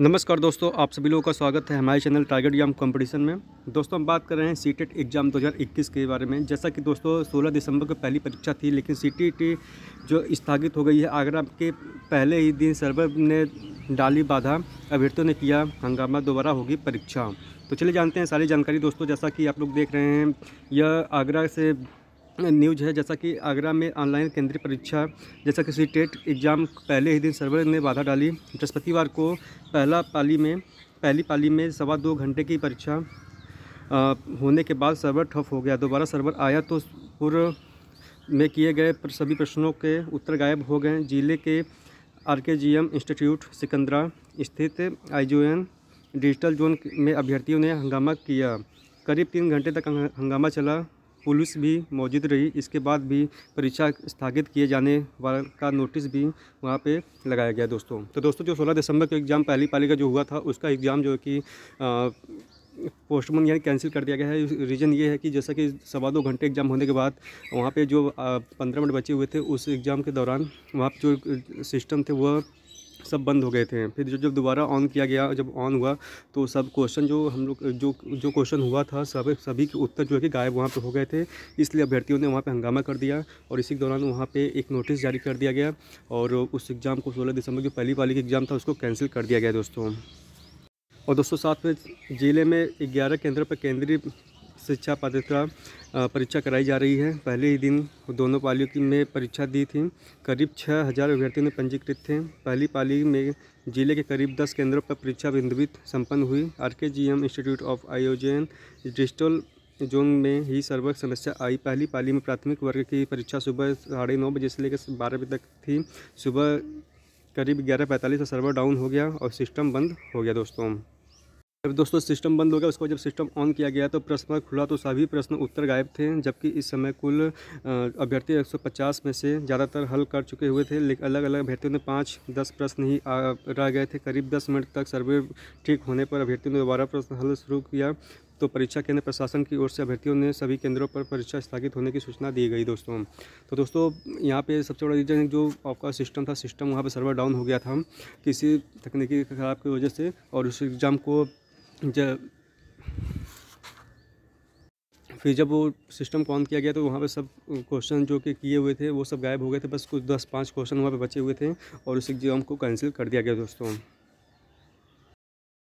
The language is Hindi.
नमस्कार दोस्तों आप सभी लोगों का स्वागत है हमारे चैनल टारगेट एग्जाम कंपटीशन में दोस्तों हम बात कर रहे हैं सी एग्ज़ाम 2021 के बारे में जैसा कि दोस्तों 16 दिसंबर को पहली परीक्षा थी लेकिन सी जो स्थगित हो गई है आगरा के पहले ही दिन सर्वर ने डाली बाधा अभ्यर्थियों ने किया हंगामा दोबारा होगी परीक्षा तो चलिए जानते हैं सारी जानकारी दोस्तों जैसा कि आप लोग देख रहे हैं यह आगरा से न्यूज है जैसा कि आगरा में ऑनलाइन केंद्रीय परीक्षा जैसा कि सी टेट एग्ज़ाम पहले ही दिन सर्वर ने बाधा डाली बृहस्पतिवार को पहला पाली में पहली पाली में सवा दो घंटे की परीक्षा होने के बाद सर्वर ठप हो गया दोबारा सर्वर आया तो पूर्व में किए गए सभी प्रश्नों के उत्तर गायब हो गए जिले के are K G M institute Sikandra स्थित आई डिजिटल जोन में अभ्यर्थियों ने हंगामा किया करीब तीन घंटे तक हंगामा चला पुलिस भी मौजूद रही इसके बाद भी परीक्षा स्थगित किए जाने वाला का नोटिस भी वहाँ पे लगाया गया दोस्तों तो दोस्तों जो 16 दिसंबर को एग्ज़ाम पहली पाली का जो हुआ था उसका एग्ज़ाम जो कि पोस्टमोन यानी कैंसिल कर दिया गया है रीज़न ये है कि जैसा कि सवा दो घंटे एग्ज़ाम होने के बाद वहाँ पे जो पंद्रह मिनट बचे हुए थे उस एग्ज़ाम के दौरान वहाँ जो सिस्टम थे वह सब बंद हो गए थे फिर जब जब दोबारा ऑन किया गया जब ऑन हुआ तो सब क्वेश्चन जो हम लोग जो जो क्वेश्चन हुआ था सब सभी के उत्तर जो है कि गायब वहाँ पर हो गए थे इसलिए अभ्यर्थियों ने वहाँ पर हंगामा कर दिया और इसी दौरान वहाँ पर एक नोटिस जारी कर दिया गया और उस एग्ज़ाम को सोलह दिसंबर जो पहली वाली एग्ज़ाम था उसको कैंसिल कर दिया गया दोस्तों और दोस्तों साथ में ज़िले में ग्यारह केंद्र पर केंद्रीय शिक्षा पात्रता परीक्षा कराई जा रही है पहले ही दिन दोनों पालियों की में परीक्षा दी थी करीब छः हज़ार अभ्यर्थियों ने पंजीकृत थे पहली पाली में जिले के करीब दस केंद्रों पर परीक्षा बिंदुवित संपन्न हुई R K G M institute of आयोजन डिजिटल जोन में ही सर्वर समस्या आई पहली पाली में प्राथमिक वर्ग की परीक्षा सुबह साढ़े नौ बजे से लेकर बारह बजे तक थी सुबह करीब ग्यारह पैंतालीस सर्वर डाउन हो गया और सिस्टम बंद हो गया दोस्तों जब दोस्तों सिस्टम बंद हो गया उसको जब सिस्टम ऑन किया गया तो प्रश्न खुला तो सभी प्रश्न उत्तर गायब थे जबकि इस समय कुल अभ्यर्थी 150 में से ज़्यादातर हल कर चुके हुए थे लेकिन अलग अलग अभ्यर्थियों ने पाँच दस प्रश्न ही रह गए थे करीब दस मिनट तक सर्वे ठीक होने पर अभ्यर्थियों ने दोबारा प्रश्न हल शुरू किया तो परीक्षा केंद्र प्रशासन की ओर से अभ्यर्थियों ने सभी केंद्रों पर परीक्षा स्थगित होने की सूचना दी गई दोस्तों तो दोस्तों यहाँ पे सबसे बड़ा रीजन जो आपका सिस्टम था सिस्टम वहाँ पे सर्वर डाउन हो गया था किसी तकनीकी खराब की वजह से और उस एग्ज़ाम को जब फिर जब वो सिस्टम कॉन किया गया तो वहाँ पे सब क्वेश्चन जो कि किए हुए थे वो सब गायब हो गए थे बस कुछ दस पाँच क्वेश्चन वहाँ पे बचे हुए थे और उस एग्ज़ाम को कैंसिल कर दिया गया दोस्तों